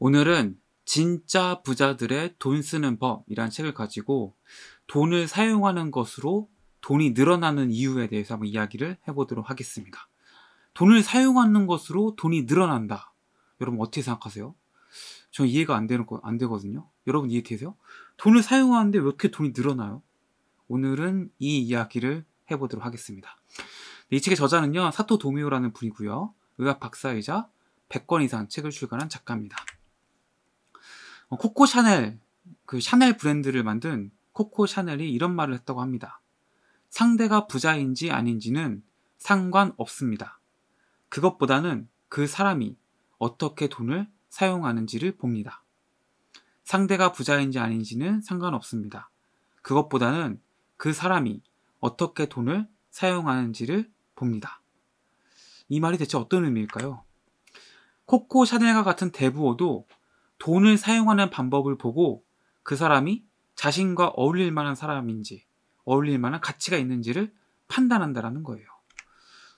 오늘은 진짜 부자들의 돈 쓰는 법이란 책을 가지고 돈을 사용하는 것으로 돈이 늘어나는 이유에 대해서 한번 이야기를 해보도록 하겠습니다. 돈을 사용하는 것으로 돈이 늘어난다. 여러분 어떻게 생각하세요? 저 이해가 안 되는 거, 안 되거든요. 여러분 이해되세요? 돈을 사용하는데 왜 이렇게 돈이 늘어나요? 오늘은 이 이야기를 해보도록 하겠습니다. 네, 이 책의 저자는요, 사토 도미오라는 분이고요. 의학 박사이자 100권 이상 책을 출간한 작가입니다. 어, 코코 샤넬, 그 샤넬 브랜드를 만든 코코 샤넬이 이런 말을 했다고 합니다. 상대가 부자인지 아닌지는 상관 없습니다. 그것보다는 그 사람이 어떻게 돈을 사용하는지를 봅니다. 상대가 부자인지 아닌지는 상관없습니다. 그것보다는 그 사람이 어떻게 돈을 사용하는지를 봅니다. 이 말이 대체 어떤 의미일까요? 코코 샤넬과 같은 대부호도 돈을 사용하는 방법을 보고 그 사람이 자신과 어울릴 만한 사람인지 어울릴 만한 가치가 있는지를 판단한다라는 거예요.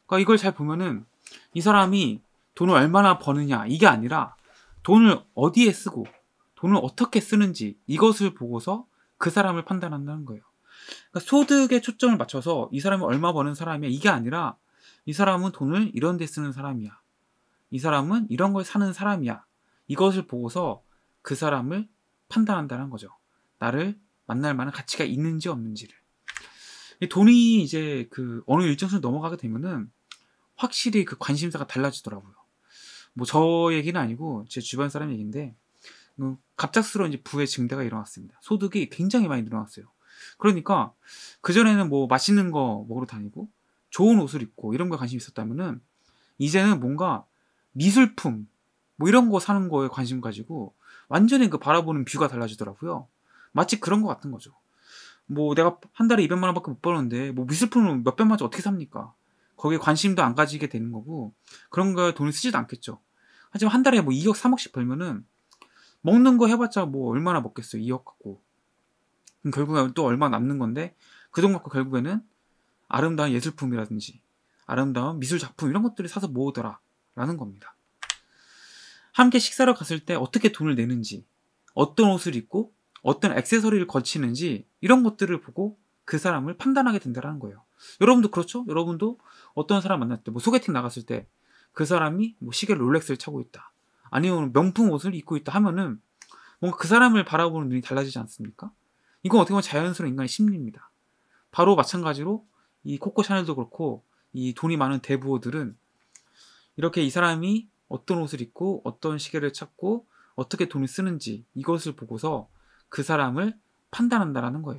그러니까 이걸 잘 보면은 이 사람이 돈을 얼마나 버느냐 이게 아니라 돈을 어디에 쓰고 돈을 어떻게 쓰는지 이것을 보고서 그 사람을 판단한다는 거예요. 그러니까 소득에 초점을 맞춰서 이 사람이 얼마 버는 사람이야 이게 아니라 이 사람은 돈을 이런 데 쓰는 사람이야. 이 사람은 이런 걸 사는 사람이야. 이것을 보고서 그 사람을 판단한다는 거죠. 나를 만날 만한 가치가 있는지 없는지를. 돈이 이제 그 어느 일정 수준 넘어가게 되면은 확실히 그 관심사가 달라지더라고요. 뭐 저 얘기는 아니고 제 주변 사람 얘기인데 뭐 갑작스러운 이제 부의 증대가 일어났습니다. 소득이 굉장히 많이 늘어났어요. 그러니까 그전에는 뭐 맛있는 거 먹으러 다니고 좋은 옷을 입고 이런 거에 관심이 있었다면은 이제는 뭔가 미술품 뭐 이런 거 사는 거에 관심 가지고 완전히 그 바라보는 뷰가 달라지더라고요. 마치 그런 것 같은 거죠. 뭐 내가 한 달에 200만 원밖에 못 버는데 뭐 미술품을 몇 백만 원 어떻게 삽니까? 거기에 관심도 안 가지게 되는 거고 그런 거에 돈을 쓰지도 않겠죠. 하지만 한 달에 뭐 2억, 3억씩 벌면은 먹는 거 해봤자 뭐 얼마나 먹겠어요. 2억 갖고. 그럼 결국엔 또 얼마 남는 건데 그 돈 갖고 결국에는 아름다운 예술품이라든지 아름다운 미술 작품 이런 것들을 사서 모으더라 라는 겁니다. 함께 식사를 갔을 때 어떻게 돈을 내는지, 어떤 옷을 입고 어떤 액세서리를 거치는지 이런 것들을 보고 그 사람을 판단하게 된다는 거예요. 여러분도 그렇죠? 여러분도 어떤 사람 만날 때, 뭐 소개팅 나갔을 때 그 사람이 뭐 시계 롤렉스를 차고 있다. 아니면 명품 옷을 입고 있다 하면은 뭔가 그 사람을 바라보는 눈이 달라지지 않습니까? 이건 어떻게 보면 자연스러운 인간의 심리입니다. 바로 마찬가지로 이 코코 샤넬도 그렇고 이 돈이 많은 대부호들은 이렇게 이 사람이 어떤 옷을 입고 어떤 시계를 찾고 어떻게 돈을 쓰는지 이것을 보고서 그 사람을 판단한다라는 거예요.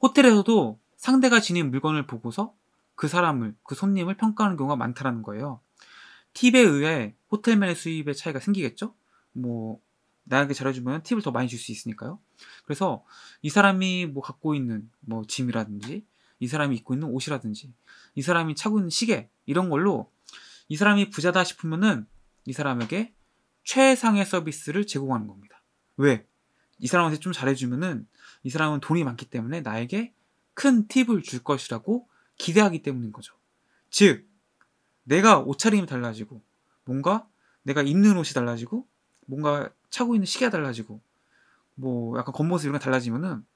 호텔에서도 상대가 지닌 물건을 보고서 그 사람을, 그 손님을 평가하는 경우가 많다라는 거예요. 팁에 의해 호텔만의 수입의 차이가 생기겠죠? 뭐, 나에게 잘해주면 팁을 더 많이 줄 수 있으니까요. 그래서 이 사람이 뭐 갖고 있는 뭐 짐이라든지, 이 사람이 입고 있는 옷이라든지, 이 사람이 차고 있는 시계, 이런 걸로 이 사람이 부자다 싶으면은 이 사람에게 최상의 서비스를 제공하는 겁니다. 왜? 이 사람한테 좀 잘해주면은 이 사람은 돈이 많기 때문에 나에게 큰 팁을 줄 것이라고 기대하기 때문인 거죠. 즉, 내가 옷차림이 달라지고, 뭔가 내가 입는 옷이 달라지고, 뭔가 차고 있는 시계가 달라지고, 뭐 약간 겉모습 이런 달라지면은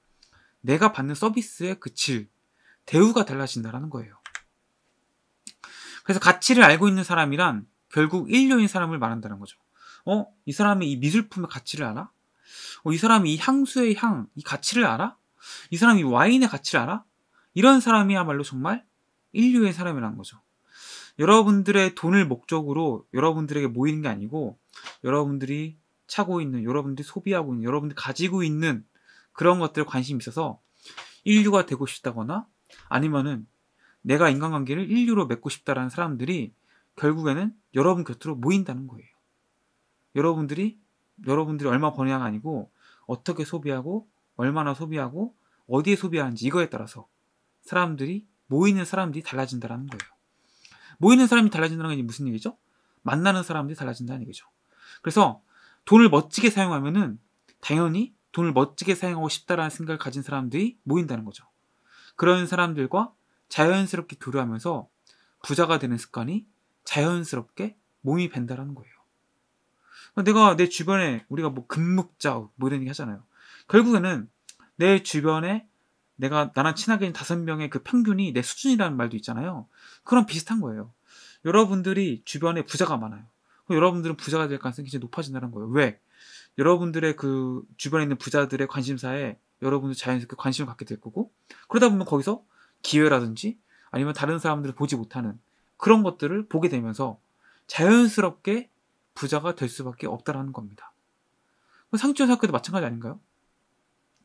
내가 받는 서비스의 그 질, 대우가 달라진다라는 거예요. 그래서 가치를 알고 있는 사람이란 결국 인류인 사람을 말한다는 거죠. 어? 이 사람이 이 미술품의 가치를 알아? 어, 이 사람이 이 향수의 향, 이 가치를 알아? 이 사람이 와인의 가치를 알아? 이런 사람이야말로 정말 인류의 사람이라는 거죠. 여러분들의 돈을 목적으로 여러분들에게 모이는 게 아니고 여러분들이 차고 있는, 여러분들이 소비하고 있는, 여러분들이 가지고 있는 그런 것들에 관심이 있어서 인류가 되고 싶다거나 아니면은 내가 인간관계를 인류로 맺고 싶다라는 사람들이 결국에는 여러분 곁으로 모인다는 거예요. 여러분들이 여러분들이 얼마 버냐가 아니고 어떻게 소비하고 얼마나 소비하고 어디에 소비하는지 이거에 따라서 사람들이 모이는 사람들이 달라진다라는 거예요. 모이는 사람이 달라진다는 게 무슨 얘기죠? 만나는 사람들이 달라진다는 얘기죠. 그래서 돈을 멋지게 사용하면은 당연히 돈을 멋지게 사용하고 싶다라는 생각을 가진 사람들이 모인다는 거죠. 그런 사람들과 자연스럽게 교류하면서 부자가 되는 습관이 자연스럽게 몸이 밴다라는 거예요. 그러니까 내가 내 주변에 우리가 뭐 금묵자 뭐 이런 얘기 하잖아요. 결국에는 내 주변에 내가 나랑 친하게 된 다섯 명의 그 평균이 내 수준이라는 말도 있잖아요. 그럼 비슷한 거예요. 여러분들이 주변에 부자가 많아요. 여러분들은 부자가 될 가능성이 굉장히 높아진다는 거예요. 왜? 여러분들의 그 주변에 있는 부자들의 관심사에 여러분도 자연스럽게 관심을 갖게 될 거고 그러다 보면 거기서 기회라든지 아니면 다른 사람들이 보지 못하는 그런 것들을 보게 되면서 자연스럽게 부자가 될 수밖에 없다라는 겁니다. 상처사학도 마찬가지 아닌가요?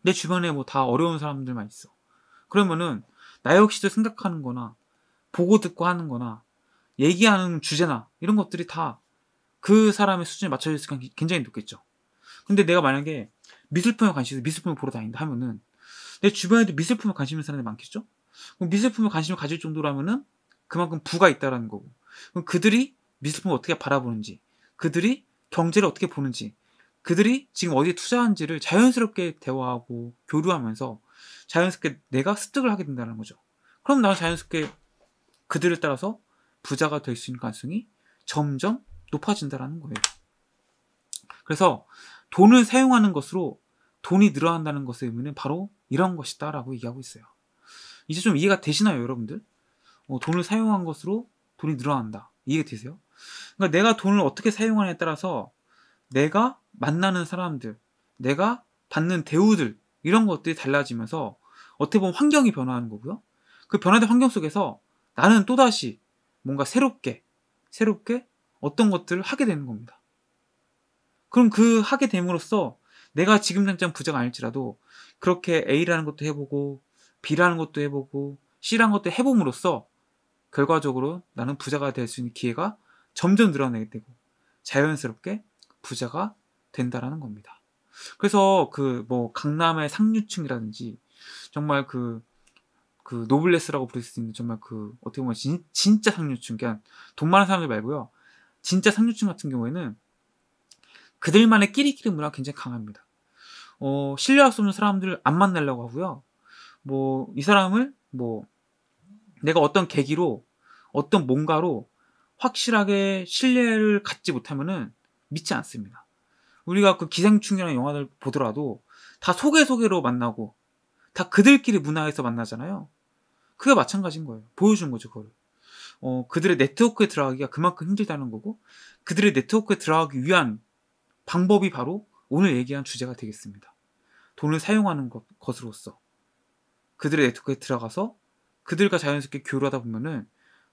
내 주변에 뭐 다 어려운 사람들만 있어. 그러면은 나 역시도 생각하는 거나 보고 듣고 하는 거나 얘기하는 주제나 이런 것들이 다 그 사람의 수준에 맞춰져 있을 까 굉장히 높겠죠. 근데 내가 만약에 미술품에 관심이 미술품을 보러 다닌다 하면은 내 주변에도 미술품에 관심 있는 사람들이 많겠죠? 미술품에 관심을 가질 정도라면은 그만큼 부가 있다라는 거고. 그럼 그들이 미술품을 어떻게 바라보는지, 그들이 경제를 어떻게 보는지, 그들이 지금 어디에 투자한지를 자연스럽게 대화하고 교류하면서 자연스럽게 내가 습득을 하게 된다는 거죠. 그럼 나는 자연스럽게 그들을 따라서 부자가 될 수 있는 가능성이 점점 높아진다라는 거예요. 그래서 돈을 사용하는 것으로 돈이 늘어난다는 것의 의미는 바로 이런 것이다라고 얘기하고 있어요. 이제 좀 이해가 되시나요, 여러분들? 어, 돈을 사용한 것으로 돈이 늘어난다. 이해되세요? 그러니까 내가 돈을 어떻게 사용하냐에 따라서 내가 만나는 사람들, 내가 받는 대우들 이런 것들이 달라지면서 어떻게 보면 환경이 변화하는 거고요. 그 변화된 환경 속에서 나는 또다시 뭔가 새롭게 새롭게 어떤 것들을 하게 되는 겁니다. 그럼 그 하게 됨으로써 내가 지금 당장 부자가 아닐지라도 그렇게 A라는 것도 해보고 B라는 것도 해보고 C라는 것도 해봄으로써 결과적으로 나는 부자가 될 수 있는 기회가 점점 늘어나게 되고 자연스럽게 부자가 된다라는 겁니다. 그래서 그 뭐 강남의 상류층이라든지 정말 그, 그 노블레스라고 부를 수 있는 정말 그 어떻게 보면 진, 진짜 상류층, 그냥 돈 많은 사람들 말고요. 진짜 상류층 같은 경우에는 그들만의 끼리끼리 문화가 굉장히 강합니다. 어, 신뢰할 수 없는 사람들을 안 만나려고 하고요. 뭐이 사람을 뭐 내가 어떤 계기로 어떤 뭔가로 확실하게 신뢰를 갖지 못하면은 믿지 않습니다. 우리가 그 기생충이라는 영화를 보더라도 다 소개 소개로 만나고 다 그들끼리 문화에서 만나잖아요. 그게 마찬가지인 거예요. 보여준 거죠, 그걸. 어, 그들의 네트워크에 들어가기가 그만큼 힘들다는 거고 그들의 네트워크에 들어가기 위한 방법이 바로 오늘 얘기한 주제가 되겠습니다. 돈을 사용하는 것, 것으로서 그들의 네트워크에 들어가서 그들과 자연스럽게 교류하다 보면은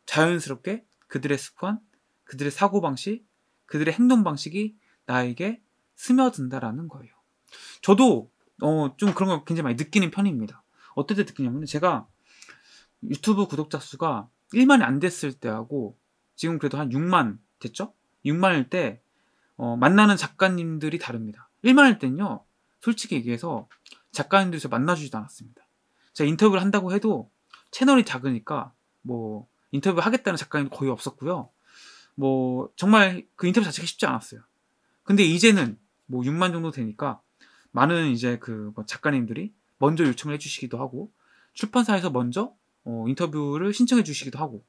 자연스럽게 그들의 습관, 그들의 사고방식, 그들의 행동방식이 나에게 스며든다라는 거예요. 저도 어, 좀 그런 걸 굉장히 많이 느끼는 편입니다. 어떨 때 느끼냐면 제가 유튜브 구독자 수가 1만이 안 됐을 때하고 지금 그래도 한 6만 됐죠? 6만일 때 어, 만나는 작가님들이 다릅니다. 1만일 때는요 솔직히 얘기해서 작가님들이 저 만나주지도 않았습니다. 제가 인터뷰를 한다고 해도 채널이 작으니까 뭐 인터뷰 하겠다는 작가님 거의 없었고요. 뭐 정말 그 인터뷰 자체가 쉽지 않았어요. 근데 이제는 뭐 6만 정도 되니까 많은 이제 그 뭐 작가님들이 먼저 요청을 해주시기도 하고 출판사에서 먼저 어, 인터뷰를 신청해 주시기도 하고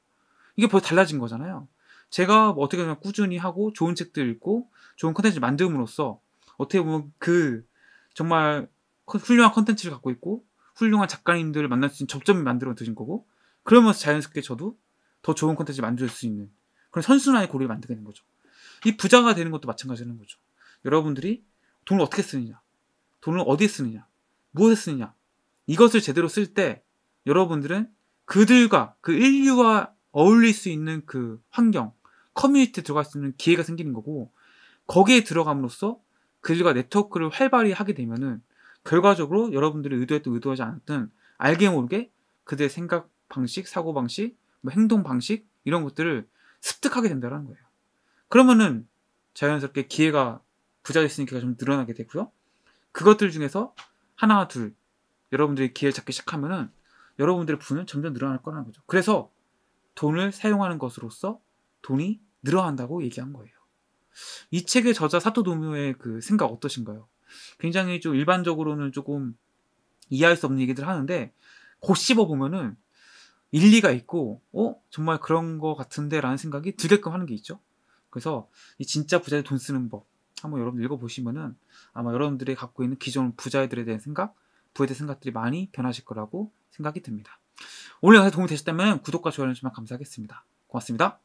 이게 벌써 달라진 거잖아요. 제가 뭐 어떻게 보면 꾸준히 하고 좋은 책들 읽고 좋은 컨텐츠 만듦으로써 어떻게 보면 그 정말 훌륭한 컨텐츠를 갖고 있고 훌륭한 작가님들을 만날 수 있는 접점을 만들어 드신 거고 그러면서 자연스럽게 저도 더 좋은 컨텐츠 를 만들 수 있는 그런 선순환의 고리를 만들게 되는 거죠. 이 부자가 되는 것도 마찬가지라는 거죠. 여러분들이 돈을 어떻게 쓰느냐, 돈을 어디에 쓰느냐, 무엇에 쓰느냐 이것을 제대로 쓸 때 여러분들은 그들과 그 인류와 어울릴 수 있는 그 환경, 커뮤니티에 들어갈 수 있는 기회가 생기는 거고 거기에 들어감으로써 그들과 네트워크를 활발히 하게 되면은 결과적으로 여러분들이 의도했든 의도하지 않았든 알게 모르게 그들의 생각 방식, 사고 방식, 뭐 행동 방식 이런 것들을 습득하게 된다는 거예요. 그러면은 자연스럽게 기회가 부자 될수 있는 기가좀 늘어나게 되고요. 그것들 중에서 하나 둘 여러분들이 기회를 잡기 시작하면은 여러분들의 부는 점점 늘어날 거라는 거죠. 그래서 돈을 사용하는 것으로서 돈이 늘어난다고 얘기한 거예요. 이 책의 저자 사토 도묘의그 생각 어떠신가요? 굉장히 좀 일반적으로는 조금 이해할 수 없는 얘기들 하는데 고씹어 보면은 일리가 있고 어 정말 그런 거 같은데라는 생각이 들게끔 하는 게 있죠. 그래서 이 진짜 부자들 돈 쓰는 법 한번 여러분 들 읽어보시면은 아마 여러분들이 갖고 있는 기존 부자들에 대한 생각, 부에 대한 생각들이 많이 변하실 거라고 생각이 듭니다. 오늘 영상 도움이 되셨다면 구독과 좋아요 주시 감사하겠습니다. 고맙습니다.